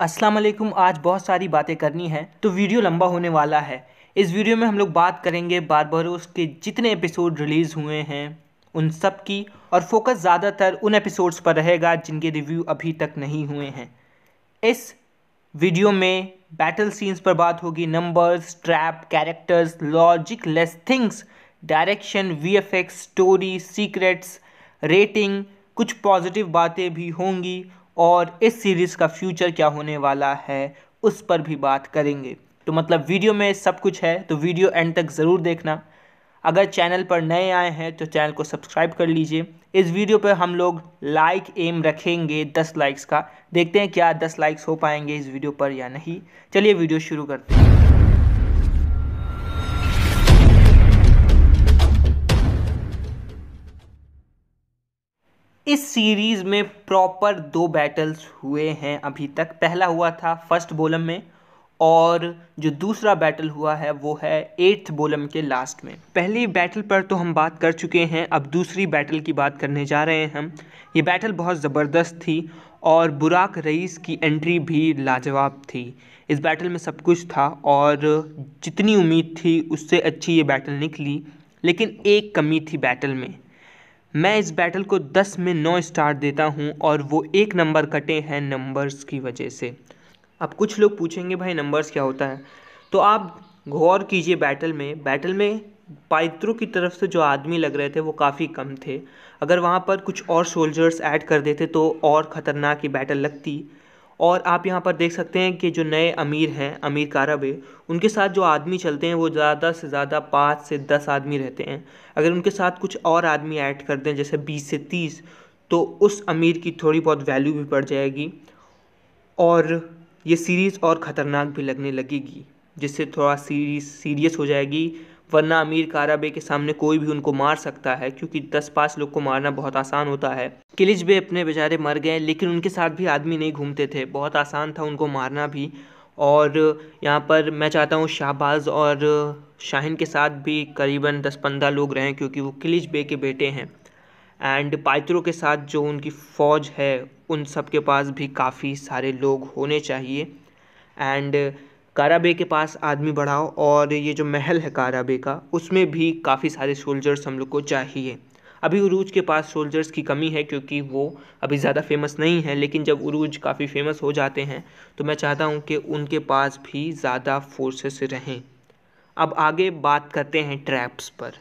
अस्सलाम वालेकुम आज बहुत सारी बातें करनी है तो वीडियो लंबा होने वाला है इस वीडियो में हम लोग बात करेंगे बार के जितने एपिसोड रिलीज़ हुए हैं उन सब की और फोकस ज़्यादातर उन एपिसोड्स पर रहेगा जिनके रिव्यू अभी तक नहीं हुए हैं इस वीडियो में बैटल सीन्स पर बात होगी numbers trap characters logicless things direction X story secrets rating कुछ पॉजिटिव बातें भी होंगी और इस सीरीज़ का फ्यूचर क्या होने वाला है उस पर भी बात करेंगे तो मतलब वीडियो में सब कुछ है तो वीडियो एंड तक ज़रूर देखना अगर चैनल पर नए आए हैं तो चैनल को सब्सक्राइब कर लीजिए इस वीडियो पर हम लोग लाइक एम रखेंगे दस लाइक्स का देखते हैं क्या दस लाइक्स हो पाएंगे इस वीडियो पर या नहीं चलिए वीडियो शुरू करते हैं इस सीरीज़ में प्रॉपर दो बैटल्स हुए हैं अभी तक पहला हुआ था फर्स्ट बोलम में और जो दूसरा बैटल हुआ है वो है एट्थ बोलम के लास्ट में पहली बैटल पर तो हम बात कर चुके हैं अब दूसरी बैटल की बात करने जा रहे हैं हम ये बैटल बहुत ज़बरदस्त थी और बुराक रईस की एंट्री भी लाजवाब थी इस बैटल में सब कुछ था और जितनी उम्मीद थी उससे अच्छी ये बैटल निकली लेकिन एक कमी थी बैटल में मैं इस बैटल को दस में नौ स्टार देता हूँ और वो एक नंबर कटे हैं नंबर्स की वजह से अब कुछ लोग पूछेंगे भाई नंबर्स क्या होता है तो आप गौर कीजिए बैटल में बैटल में पाइत्रों की तरफ से जो आदमी लग रहे थे वो काफ़ी कम थे अगर वहाँ पर कुछ और सोल्जर्स ऐड कर देते तो और ख़तरनाक ही बैटल लगती और आप यहाँ पर देख सकते हैं कि जो नए अमीर हैं अमीर कारब उनके साथ जो आदमी चलते हैं वो ज़्यादा से ज़्यादा पाँच से दस आदमी रहते हैं अगर उनके साथ कुछ और आदमी ऐड कर दें जैसे बीस से तीस तो उस अमीर की थोड़ी बहुत वैल्यू भी बढ़ जाएगी और ये सीरीज़ और ख़तरनाक भी लगने लगेगी जिससे थोड़ा सीरीज सीरियस हो जाएगी वरना अमीर काराबे के सामने कोई भी उनको मार सकता है क्योंकि दस पाँच लोग को मारना बहुत आसान होता है किलिज भी अपने बेचारे मर गए लेकिन उनके साथ भी आदमी नहीं घूमते थे बहुत आसान था उनको मारना भी और यहाँ पर मैं चाहता हूँ शाहबाज और शाहिन के साथ भी करीबन दस पंद्रह लोग रहें क्योंकि वो किलिज बे के बेटे हैं एंड पाइत्रो के साथ जो उनकी फ़ौज है उन सब के पास भी काफ़ी सारे लोग होने चाहिए एंड कारा बे के पास आदमी बढ़ाओ और ये जो महल है कारा बे का उसमें भी काफ़ी सारे सोल्जर्स हम लोग को चाहिए अभी उरूज के पास सोल्जर्स की कमी है क्योंकि वो अभी ज़्यादा फेमस नहीं है लेकिन जब उरूज काफ़ी फेमस हो जाते हैं तो मैं चाहता हूँ कि उनके पास भी ज़्यादा फोर्सेस रहें अब आगे बात करते हैं ट्रैप्स पर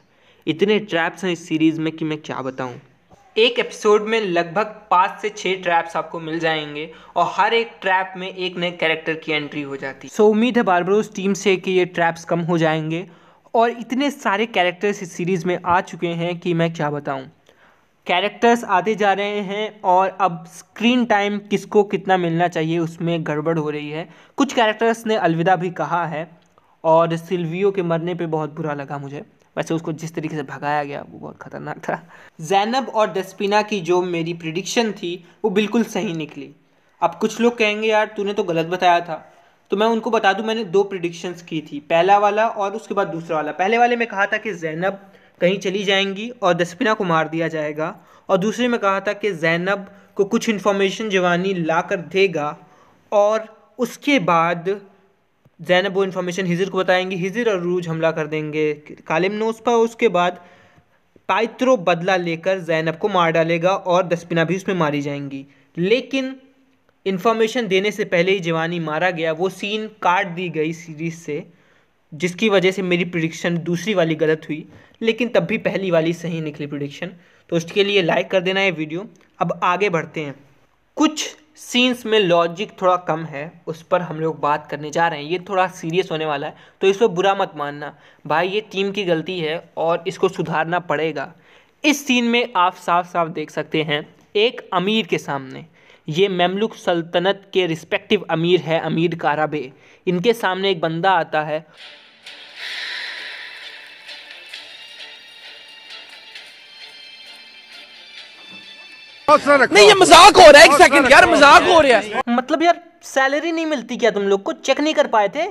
इतने ट्रैप्स हैं इस सीरीज़ में कि मैं क्या बताऊँ एक एपिसोड में लगभग पाँच से छः ट्रैप्स आपको मिल जाएंगे और हर एक ट्रैप में एक नए कैरेक्टर की एंट्री हो जाती है so, सो उम्मीद है बारबरोस टीम से कि ये ट्रैप्स कम हो जाएंगे और इतने सारे कैरेक्टर्स इस सीरीज़ में आ चुके हैं कि मैं क्या बताऊँ कैरेक्टर्स आते जा रहे हैं और अब स्क्रीन टाइम किसको कितना मिलना चाहिए उसमें गड़बड़ हो रही है कुछ कैरेक्टर्स ने अलविदा भी कहा है और सिल्वियो के मरने पे बहुत बुरा लगा मुझे वैसे उसको जिस तरीके से भगाया गया वो बहुत ख़तरनाक था जैनब और डस्पिना की जो मेरी प्रिडिक्शन थी वो बिल्कुल सही निकली अब कुछ लोग कहेंगे यार तूने तो गलत बताया था तो मैं उनको बता दूं मैंने दो प्रिडिक्शंस की थी पहला वाला और उसके बाद दूसरा वाला पहले वाले में कहा था कि जैनब कहीं चली जाएंगी और दसपिना को मार दिया जाएगा और दूसरे में कहा था कि जैनब को कुछ इन्फॉर्मेशन जवानी ला कर देगा और उसके बाद जैनब वो इन्फॉर्मेशन हिजर को बताएंगे हिजर और रूज हमला कर देंगे कालिम कालिमनोस पर उसके बाद पाइत्रो बदला लेकर जैनब को मार डालेगा और दसपिना भी उसमें मारी जाएंगी लेकिन इन्फॉर्मेशन देने से पहले ही जवानी मारा गया वो सीन काट दी गई सीरीज से जिसकी वजह से मेरी प्रिडिक्शन दूसरी वाली गलत हुई लेकिन तब भी पहली वाली सही निकली प्रिडिक्शन तो उसके लिए लाइक कर देना ये वीडियो अब आगे बढ़ते हैं कुछ सीन्स में लॉजिक थोड़ा कम है उस पर हम लोग बात करने जा रहे हैं ये थोड़ा सीरियस होने वाला है तो इसको बुरा मत मानना भाई ये टीम की गलती है और इसको सुधारना पड़ेगा इस सीन में आप साफ साफ देख सकते हैं एक अमीर के सामने ये ममलुक सल्तनत के रिस्पेक्टिव अमीर है अमीर काराबे इनके सामने एक बंदा आता है नहीं ये मजाक हो रहा है एक सेकंड यार मजाक हो रहा है मतलब यार सैलरी नहीं मिलती क्या तुम लोग को चेक नहीं कर पाए थे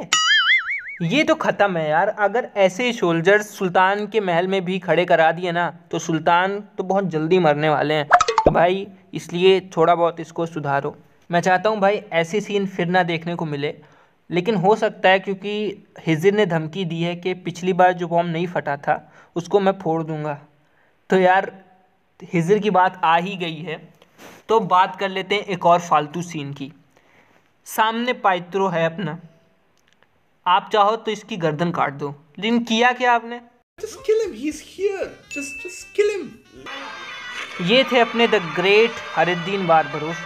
ये तो ख़त्म है यार अगर ऐसे सोल्जर्स सुल्तान के महल में भी खड़े करा दिए ना तो सुल्तान तो बहुत जल्दी मरने वाले हैं तो भाई इसलिए थोड़ा बहुत इसको सुधारो मैं चाहता हूँ भाई ऐसी सीन फिर ना देखने को मिले लेकिन हो सकता है क्योंकि हिजिर ने धमकी दी है कि पिछली बार जो बॉम्ब नहीं फटा था उसको मैं फोड़ दूँगा तो यार हिजिर की बात आ ही गई है तो बात कर लेते हैं एक और फालतू सीन की सामने पाइत्रो है अपना आप चाहो तो इसकी गर्दन काट दो लेकिन किया क्या आपने just kill him he's here just just kill him ये थे अपने द ग्रेट हरिद्दीन बार भरोस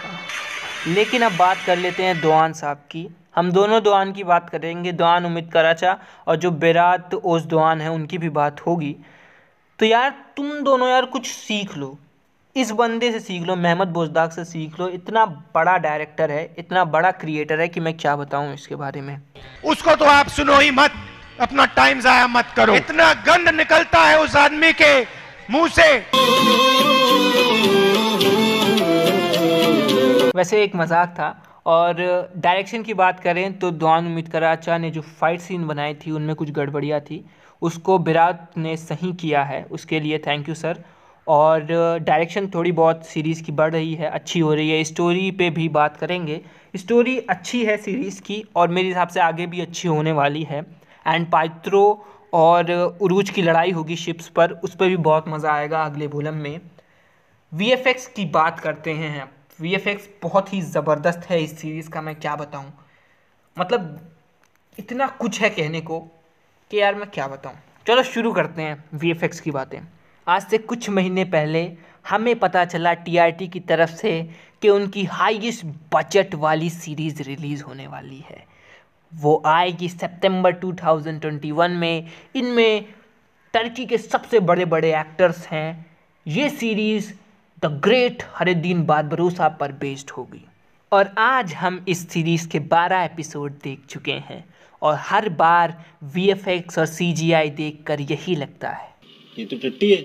लेकिन अब बात कर लेते हैं दुआन साहब की हम दोनों दुआन की बात करेंगे दुआन उम्मीद कराचा और जो बेरात ओस दुआन है उनकी भी बात होगी तो यार तुम दोनों यार कुछ सीख लो इस बंदे से सीख लो महमद बोजदाग से सीख लो इतना बड़ा डायरेक्टर है इतना बड़ा क्रिएटर है कि मैं क्या बताऊं इसके बारे में उसको तो आप सुनो ही मत अपना टाइम जाया मत करो इतना गंद निकलता है उस आदमी के मुंह से वैसे एक मजाक था और डायरेक्शन की बात करें तो दौन कराचा ने जो फाइट सीन बनाई थी उनमें कुछ गड़बड़ियाँ थी उसको विराट ने सही किया है उसके लिए थैंक यू सर और डायरेक्शन थोड़ी बहुत सीरीज़ की बढ़ रही है अच्छी हो रही है स्टोरी पे भी बात करेंगे स्टोरी अच्छी है सीरीज़ की और मेरे हिसाब से आगे भी अच्छी होने वाली है एंड पात्रो और उरूज की लड़ाई होगी शिप्स पर उस पर भी बहुत मज़ा आएगा अगले भोलम में वी की बात करते हैं वी बहुत ही ज़बरदस्त है इस सीरीज़ का मैं क्या बताऊँ मतलब इतना कुछ है कहने को कि यार मैं क्या बताऊँ चलो शुरू करते हैं वी की बातें आज से कुछ महीने पहले हमें पता चला टी की तरफ से कि उनकी हाईएस्ट बजट वाली सीरीज़ रिलीज़ होने वाली है वो आएगी सितंबर 2021 में इनमें टर्की के सबसे बड़े बड़े एक्टर्स हैं ये सीरीज़ द ग्रेट हरिद्दीन बाद भरोसा पर बेस्ड होगी और आज हम इस सीरीज़ के 12 एपिसोड देख चुके हैं और हर बार वी और सी देख कर यही लगता है ये तो टट्टी है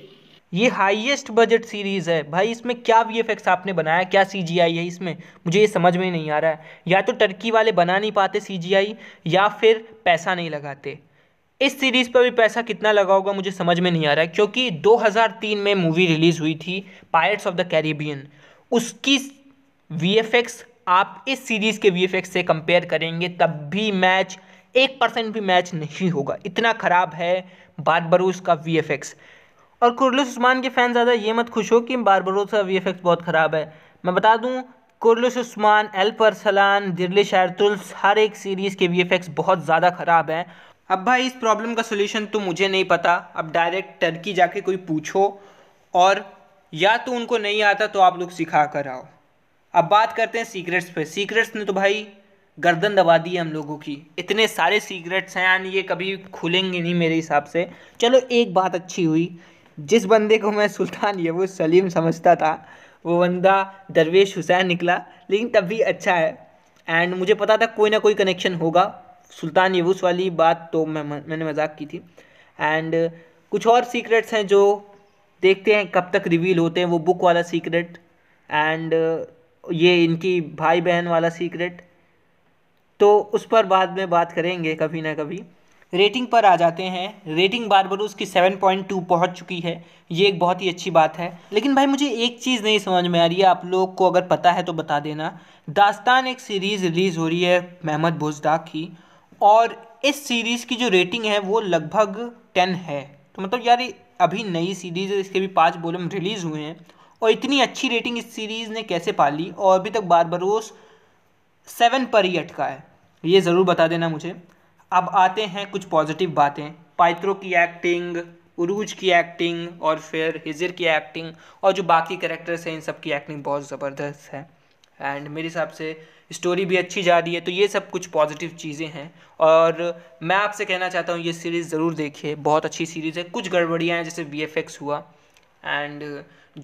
ये हाईएस्ट बजट सीरीज़ है भाई इसमें क्या वी आपने बनाया क्या सी है इसमें मुझे ये समझ में नहीं आ रहा है या तो टर्की वाले बना नहीं पाते सी या फिर पैसा नहीं लगाते इस सीरीज़ पर भी पैसा कितना लगा होगा मुझे समझ में नहीं आ रहा है क्योंकि 2003 में मूवी रिलीज़ हुई थी पायरेट्स ऑफ द कैरिबियन उसकी वी आप इस सीरीज़ के वी से कंपेयर करेंगे तब भी मैच एक परसेंट भी मैच नहीं होगा इतना ख़राब है बारबरूस का वी और कुरलुस उस्मान के फ़ैन ज़्यादा ये मत खुश हो कि बारबरूस का वी बहुत ख़राब है मैं बता दूँ Kurulus Osman Alparslan Dirilis शैरतुल्स हर एक सीरीज़ के वी बहुत ज़्यादा ख़राब हैं अब भाई इस प्रॉब्लम का सोल्यूशन तो मुझे नहीं पता अब डायरेक्ट टर्की जाके कोई पूछो और या तो उनको नहीं आता तो आप लोग सिखा कर आओ अब बात करते हैं सीक्रेट्स पे सीक्रेट्स ने तो भाई गर्दन दबा दी है हम लोगों की इतने सारे सीक्रेट्स हैं यानी ये कभी खुलेंगे नहीं मेरे हिसाब से चलो एक बात अच्छी हुई जिस बंदे को मैं सुल्तान ये वो सलीम समझता था वो बंदा दरवेश हुसैन निकला लेकिन तब भी अच्छा है एंड मुझे पता था कोई ना कोई कनेक्शन होगा सुल्तान यूस वाली बात तो मैं मैंने मजाक की थी एंड uh, कुछ और सीक्रेट्स हैं जो देखते हैं कब तक रिवील होते हैं वो बुक वाला सीक्रेट एंड uh, ये इनकी भाई बहन वाला सीक्रेट तो उस पर बाद में बात करेंगे कभी ना कभी रेटिंग पर आ जाते हैं रेटिंग बार बार की सेवन पॉइंट टू पहुँच चुकी है ये एक बहुत ही अच्छी बात है लेकिन भाई मुझे एक चीज़ नहीं समझ में आ रही है आप लोग को अगर पता है तो बता देना दास्तान एक सीरीज़ रिलीज़ हो रही है महमद भोजदाक की और इस सीरीज़ की जो रेटिंग है वो लगभग टेन है तो मतलब यार अभी नई सीरीज़ है इसके भी पाँच बोलम रिलीज़ हुए हैं और इतनी अच्छी रेटिंग इस सीरीज़ ने कैसे पा ली और अभी तक बार बरोस सेवन पर ही अटका है ये ज़रूर बता देना मुझे अब आते हैं कुछ पॉजिटिव बातें पाइत्रो की एक्टिंग उरूज की एक्टिंग और फिर हिजर की एक्टिंग और जो बाकी करेक्टर्स हैं इन सब की एक्टिंग बहुत ज़बरदस्त है एंड मेरे हिसाब से स्टोरी भी अच्छी जा रही है तो ये सब कुछ पॉजिटिव चीज़ें हैं और मैं आपसे कहना चाहता हूँ ये सीरीज़ ज़रूर देखिए बहुत अच्छी सीरीज़ है कुछ गड़बड़ियाँ हैं जैसे वी हुआ एंड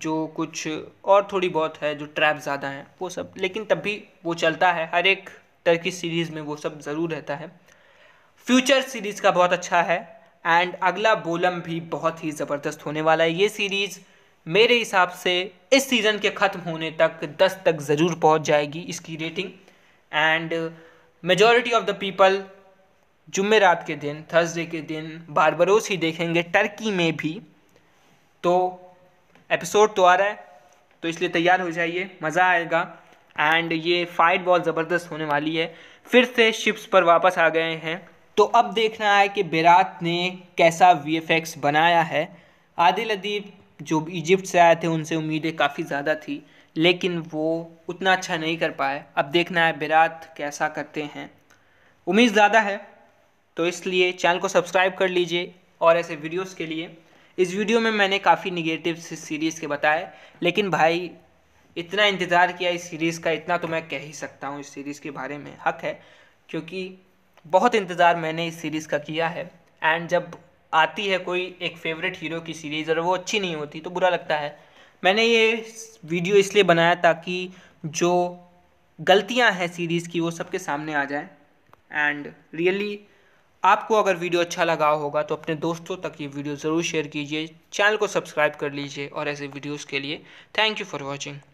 जो कुछ और थोड़ी बहुत है जो ट्रैप ज़्यादा हैं वो सब लेकिन तब भी वो चलता है हर एक टर्की सीरीज़ में वो सब ज़रूर रहता है फ्यूचर सीरीज़ का बहुत अच्छा है एंड अगला बोलम भी बहुत ही ज़बरदस्त होने वाला है ये सीरीज़ मेरे हिसाब से इस सीज़न के ख़त्म होने तक दस तक ज़रूर पहुंच जाएगी इसकी rating and majority of the people जुमेरात के दिन थर्सडे के दिन बारबरोस ही देखेंगे टर्की में भी तो एपिसोड तो आ रहा है तो इसलिए तैयार हो जाइए मज़ा आएगा एंड ये फाइट बॉल ज़बरदस्त होने वाली है फिर से शिप्स पर वापस आ गए हैं तो अब देखना है कि बेरात ने कैसा वी बनाया है आदिल अदीब जो इजिप्ट से आए थे उनसे उम्मीदें काफ़ी ज़्यादा थी लेकिन वो उतना अच्छा नहीं कर पाए अब देखना है बिरात कैसा करते हैं उम्मीद ज़्यादा है तो इसलिए चैनल को सब्सक्राइब कर लीजिए और ऐसे वीडियोस के लिए इस वीडियो में मैंने काफ़ी निगेटिव सीरीज़ के बताए लेकिन भाई इतना इंतज़ार किया इस सीरीज़ का इतना तो मैं कह ही सकता हूँ इस सीरीज़ के बारे में हक है क्योंकि बहुत इंतज़ार मैंने इस सीरीज़ का किया है एंड जब आती है कोई एक फेवरेट हीरो की सीरीज़ और वो अच्छी नहीं होती तो बुरा लगता है मैंने ये वीडियो इसलिए बनाया ताकि जो गलतियां हैं सीरीज़ की वो सबके सामने आ जाएं एंड रियली आपको अगर वीडियो अच्छा लगा होगा तो अपने दोस्तों तक ये वीडियो ज़रूर शेयर कीजिए चैनल को सब्सक्राइब कर लीजिए और ऐसे वीडियोज़ के लिए थैंक यू फॉर वॉचिंग